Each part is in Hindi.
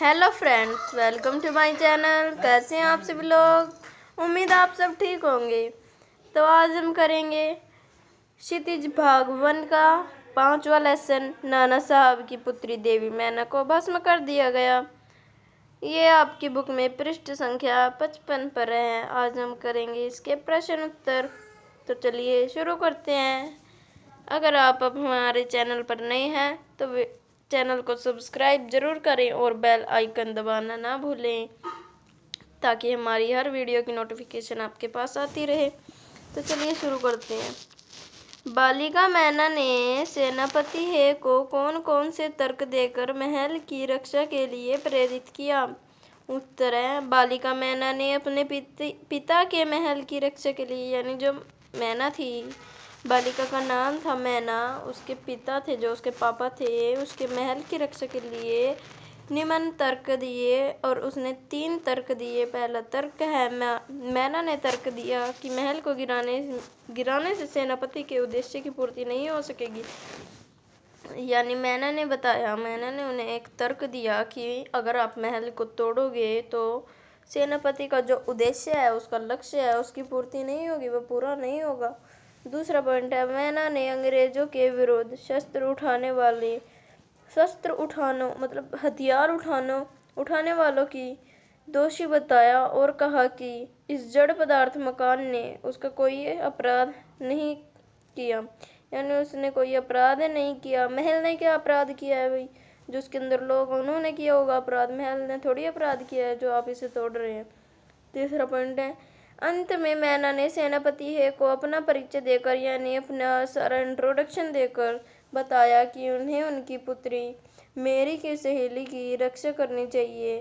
hello friends welcome to my channel कैसे हैं आप सभी लोग उम्मीद आप सब ठीक होंगे तो आज हम करेंगे क्षितिज भाग वन का पांचवा लेसन नाना साहब की पुत्री देवी मैना को भस्म कर दिया गया ये आपकी बुक में पृष्ठ संख्या पचपन पर है आज हम करेंगे इसके प्रश्न उत्तर तो चलिए शुरू करते हैं अगर आप अब हमारे चैनल पर नए हैं तो चैनल को सब्सक्राइब ज़रूर करें और बेल आइकन दबाना ना भूलें ताकि हमारी हर वीडियो की नोटिफिकेशन आपके पास आती रहे तो चलिए शुरू करते हैं बालिका मैना ने सेनापति हे को कौन कौन से तर्क देकर महल की रक्षा के लिए प्रेरित किया उत्तर है बालिका मैना ने अपने पिता के महल की रक्षा के लिए यानी जो मैना थी बालिका का नाम था मैना उसके पिता थे जो उसके पापा थे उसके महल की रक्षा के लिए निमन तर्क दिए और उसने तीन तर्क दिए पहला तर्क है मैना ने तर्क दिया कि महल को गिराने गिराने से सेनापति के उद्देश्य की पूर्ति नहीं हो सकेगी यानी मैना ने बताया मैना ने उन्हें एक तर्क दिया कि अगर आप महल को तोड़ोगे तो सेनापति का जो उद्देश्य है उसका लक्ष्य है उसकी पूर्ति नहीं होगी वह पूरा नहीं होगा दूसरा पॉइंट है मैना ने अंग्रेज़ों के विरुद्ध शस्त्र उठाने वाले शस्त्र उठानों मतलब हथियार उठानों उठाने वालों की दोषी बताया और कहा कि इस जड़ पदार्थ मकान ने उसका कोई अपराध नहीं किया यानी उसने कोई अपराध नहीं किया महल ने क्या अपराध किया है भाई जो उसके अंदर लोग उन्होंने किया होगा अपराध महल ने थोड़ी अपराध किया है जो आप इसे तोड़ रहे हैं तीसरा पॉइंट है अंत में मैना ने सेनापति हे को अपना परिचय देकर यानी अपना सारा इंट्रोडक्शन देकर बताया कि उन्हें उनकी पुत्री मेरी की सहेली की रक्षा करनी चाहिए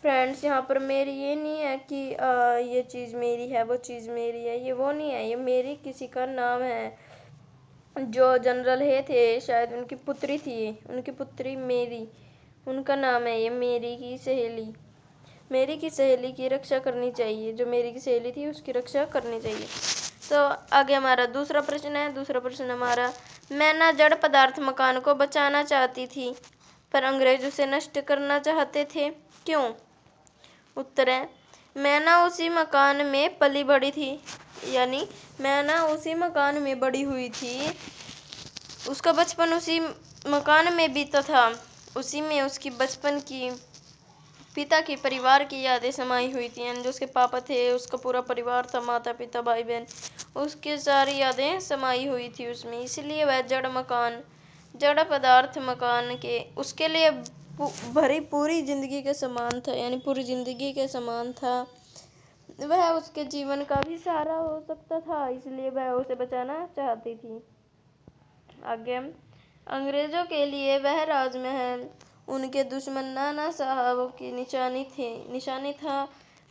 फ्रेंड्स यहाँ पर मेरी ये नहीं है कि आ, ये चीज़ मेरी है वो चीज़ मेरी है ये वो नहीं है ये मेरी किसी का नाम है जो जनरल है थे शायद उनकी पुत्री थी उनकी पुत्री मेरी उनका नाम है ये मेरी की सहेली मेरी की सहेली की रक्षा करनी चाहिए जो मेरी की सहेली थी उसकी रक्षा करनी चाहिए तो आगे हमारा दूसरा प्रश्न है दूसरा प्रश्न हमारा मैं ना जड़ पदार्थ मकान को बचाना चाहती थी पर अंग्रेज उसे नष्ट करना चाहते थे क्यों उत्तर है मैं ना उसी मकान में पली बड़ी थी यानी मैं ना उसी मकान में बड़ी हुई थी उसका बचपन उसी मकान में बीता था उसी में उसकी बचपन की पिता के परिवार की यादें समाई हुई थी जो उसके पापा थे उसका पूरा परिवार था माता पिता भाई बहन उसके सारी यादें समाई हुई थी उसमें इसलिए वह जड़ मकान जड़ पदार्थ मकान के उसके लिए भरी पूरी जिंदगी के समान था यानी पूरी जिंदगी के समान था वह उसके जीवन का भी सहारा हो सकता था इसलिए वह उसे बचाना चाहती थी आगे अंग्रेज़ों के लिए वह राजमहल उनके दुश्मन नाना साहब की निशानी थी निशानी था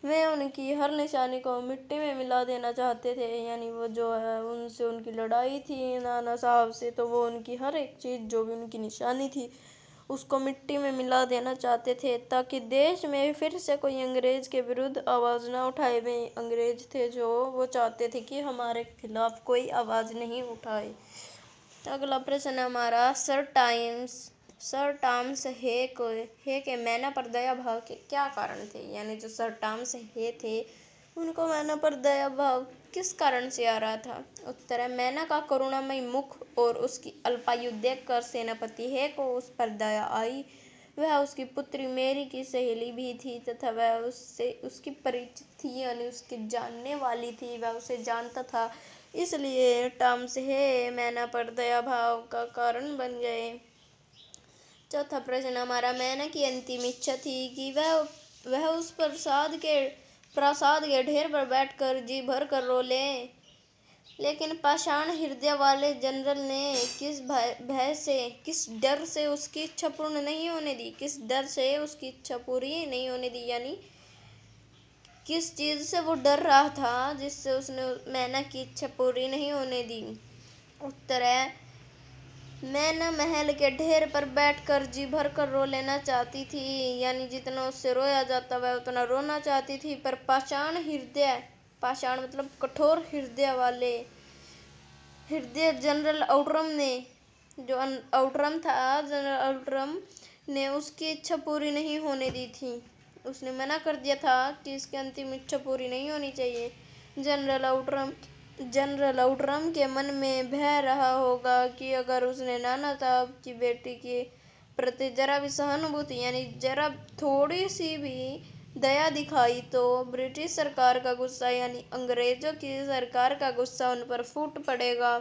वे उनकी हर निशानी को मिट्टी में मिला देना चाहते थे यानी वो जो है उनसे उनकी लड़ाई थी नाना साहब से तो वो उनकी हर एक चीज़ जो भी उनकी निशानी थी उसको मिट्टी में मिला देना चाहते थे ताकि देश में फिर से कोई अंग्रेज के विरुद्ध आवाज़ ना उठाए वे अंग्रेज थे जो वो चाहते थे कि हमारे खिलाफ़ कोई आवाज़ नहीं उठाए अगला प्रश्न हमारा सर टाइम्स सर टॉम्स हे को हे के मैना पर दया भाव के क्या कारण थे यानी जो सर टॉम्स हे थे उनको मैना पर दया भाव किस कारण से आ रहा था उत्तर है मैना का करुणामय मुख और उसकी अल्पायु देख कर सेनापति हे को उस पर दया आई वह उसकी पुत्री मेरी की सहेली भी थी तथा वह उससे उसकी परिचित थी यानी उसकी जानने वाली थी वह उसे जानता था इसलिए टॉम्स हे मैना पर दया भाव का कारण बन गए चौथा प्रश्न हमारा मैंने की अंतिम इच्छा थी कि वह वह उस प्रसाद के प्रसाद के ढेर पर बैठकर जी भर कर रो ले लेकिन पाषाण हृदय वाले जनरल ने किस भय से किस डर से उसकी इच्छा पूर्ण नहीं होने दी किस डर से उसकी इच्छा पूरी नहीं होने दी यानी किस चीज़ से वो डर रहा था जिससे उसने मैना की इच्छा पूरी नहीं होने दी उत्तर है मैं न महल के ढेर पर बैठकर जी भर कर रो लेना चाहती थी यानी जितना उससे रोया जाता वह उतना रोना चाहती थी पर पाषाण हृदय पाषाण मतलब कठोर हृदय वाले हृदय जनरल आउटरम ने जो आउटरम था जनरल आउटरम ने उसकी इच्छा पूरी नहीं होने दी थी उसने मना कर दिया था कि इसकी अंतिम इच्छा पूरी नहीं होनी चाहिए जनरल आउटरम जनरल आउटरम के मन में भय रहा होगा कि अगर उसने नाना साहब की बेटी के प्रति जरा भी सहानुभूति यानी जरा थोड़ी सी भी दया दिखाई तो ब्रिटिश सरकार का गुस्सा यानी अंग्रेजों की सरकार का गुस्सा उन पर फूट पड़ेगा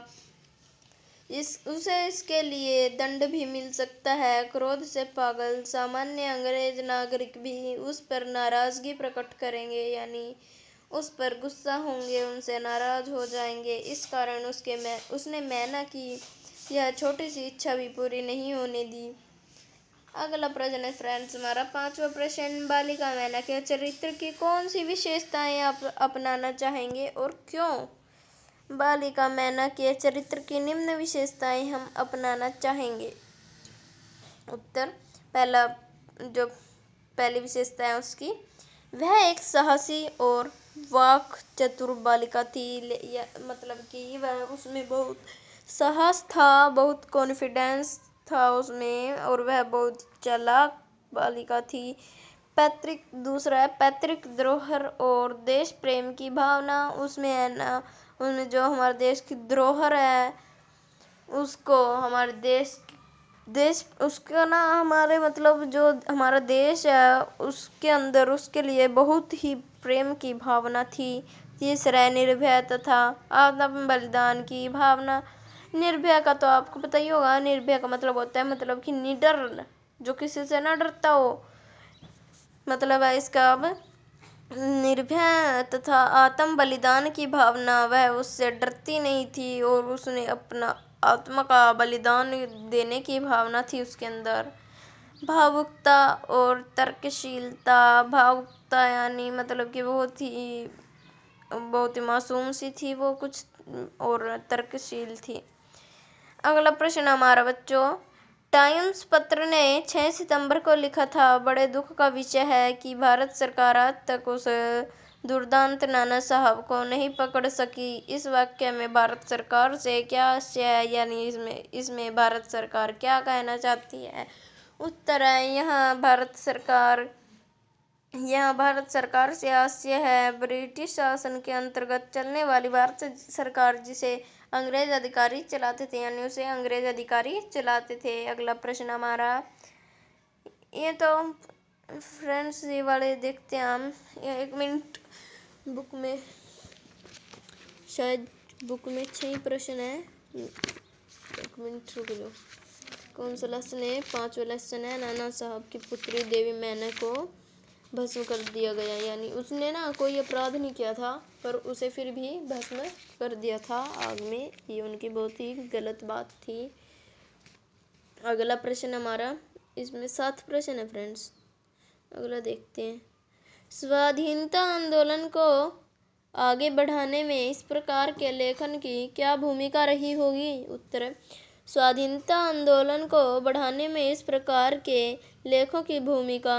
इस उसे इसके लिए दंड भी मिल सकता है क्रोध से पागल सामान्य अंग्रेज नागरिक भी उस पर नाराज़गी प्रकट करेंगे यानी उस पर गुस्सा होंगे उनसे नाराज़ हो जाएंगे इस कारण उसके मैं उसने मैना की यह छोटी सी इच्छा भी पूरी नहीं होने दी अगला प्रश्न है फ्रेंड्स हमारा पांचवा प्रश्न बालिका मैना के चरित्र की कौन सी विशेषताएं आप अपनाना चाहेंगे और क्यों बालिका मैना के चरित्र की निम्न विशेषताएं हम अपनाना चाहेंगे उत्तर पहला जो पहली विशेषता है उसकी वह एक साहसी और वाक चतुर बालिका थी मतलब कि वह उसमें बहुत साहस था बहुत कॉन्फिडेंस था उसमें और वह बहुत चलाक बालिका थी पैतृक दूसरा है पैतृक द्रोहर और देश प्रेम की भावना उसमें है ना उसमें जो हमारे देश की द्रोहर है उसको हमारे देश देश उसका ना हमारे मतलब जो हमारा देश है उसके अंदर उसके लिए बहुत ही प्रेम की भावना थी ये तीसरा निर्भय तथा आत्म बलिदान की भावना निर्भय का तो आपको पता ही होगा निर्भय का मतलब होता है मतलब कि निडर जो किसी से ना डरता हो मतलब है इसका अब निर्भय तथा आत्म बलिदान की भावना वह उससे डरती नहीं थी और उसने अपना आत्मा का बलिदान देने की भावना थी उसके अंदर भावुकता और तर्कशीलता भावुकता यानी मतलब कि बहुत ही बहुत ही मासूम सी थी वो कुछ और तर्कशील थी अगला प्रश्न हमारा बच्चों टाइम्स पत्र ने 6 सितंबर को लिखा था बड़े दुख का विषय है कि भारत सरकार आज तक उस दुर्दांत नाना साहब को नहीं पकड़ सकी इस वाक्य में भारत सरकार से क्या आशय है यानी इसमें इसमें भारत सरकार क्या कहना चाहती है उत्तर है यहाँ भारत सरकार यह भारत सरकार से आशय है ब्रिटिश शासन के अंतर्गत चलने वाली भारत सरकार जिसे अंग्रेज अधिकारी चलाते थे यानी उसे अंग्रेज अधिकारी चलाते थे अगला प्रश्न हमारा ये तो फ्रेंड्स ये वाले देखते हैं हम एक मिनट बुक में शायद बुक में ही प्रश्न है एक मिनट रुक जाओ कौन सा लेसन है पाँचवा लेसन है नाना साहब की पुत्री देवी मैना को भस्म कर दिया गया यानी उसने ना कोई अपराध नहीं किया था पर उसे फिर भी भस्म कर दिया था आग में ये उनकी बहुत ही गलत बात थी अगला प्रश्न हमारा इसमें सात प्रश्न है फ्रेंड्स अगला देखते हैं स्वाधीनता आंदोलन को आगे बढ़ाने में इस प्रकार के लेखन की क्या भूमिका रही होगी उत्तर स्वाधीनता आंदोलन को बढ़ाने में इस प्रकार के लेखों की भूमिका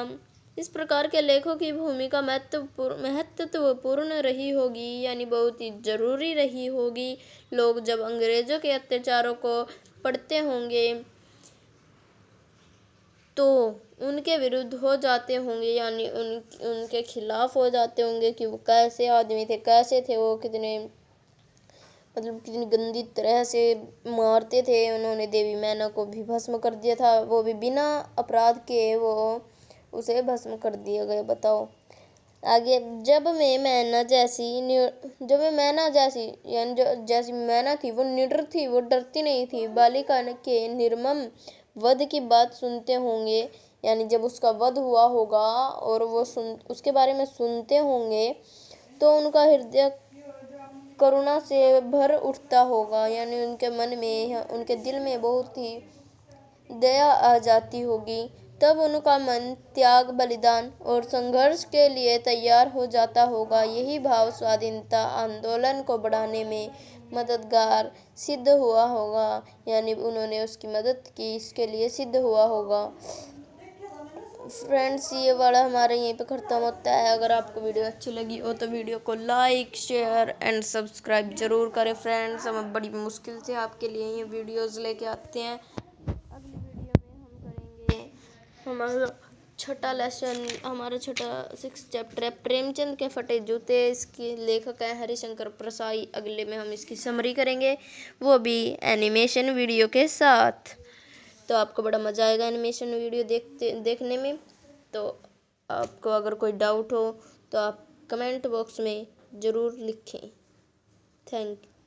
इस प्रकार के लेखों की भूमिका महत्वपूर्ण महत्वपूर्ण रही होगी यानी बहुत ही ज़रूरी रही होगी लोग जब अंग्रेज़ों के अत्याचारों को पढ़ते होंगे तो उनके विरुद्ध हो जाते होंगे यानी उन उनके खिलाफ हो जाते होंगे कि वो कैसे आदमी थे कैसे थे वो कितने मतलब कितनी गंदी तरह से मारते थे उन्होंने देवी मैना को भी भस्म कर दिया था वो भी बिना अपराध के वो उसे भस्म कर दिया गया बताओ आगे जब मैं मैना जैसी जब मैं मैना जैसी यानी जैसी मैना थी वो निडर थी वो डरती नहीं थी बालिका के निर्मम वध की बात सुनते होंगे यानी जब उसका वध हुआ होगा और वो सुन उसके बारे में सुनते होंगे तो उनका हृदय करुणा से भर उठता होगा यानी उनके मन में उनके दिल में बहुत ही दया आ जाती होगी तब उनका मन त्याग बलिदान और संघर्ष के लिए तैयार हो जाता होगा यही भाव स्वाधीनता आंदोलन को बढ़ाने में मददगार सिद्ध हुआ होगा यानी उन्होंने उसकी मदद की इसके लिए सिद्ध हुआ होगा फ्रेंड्स ये वाला हमारा यहीं पे ख़त्म होता है अगर आपको वीडियो अच्छी लगी हो तो वीडियो को लाइक शेयर एंड सब्सक्राइब ज़रूर करें फ्रेंड्स हम बड़ी मुश्किल से आपके लिए ये वीडियोस लेके आते हैं अगली वीडियो में हम करेंगे हमारा छठा लेसन हमारा छठा सिक्स चैप्टर है प्रेमचंद के फटे जूते इसके लेखक हैं हरिशंकर प्रसाई अगले में हम इसकी समरी करेंगे वो भी एनिमेशन वीडियो के साथ तो आपको बड़ा मज़ा आएगा एनिमेशन वीडियो देखते देखने में तो आपको अगर कोई डाउट हो तो आप कमेंट बॉक्स में ज़रूर लिखें थैंक यू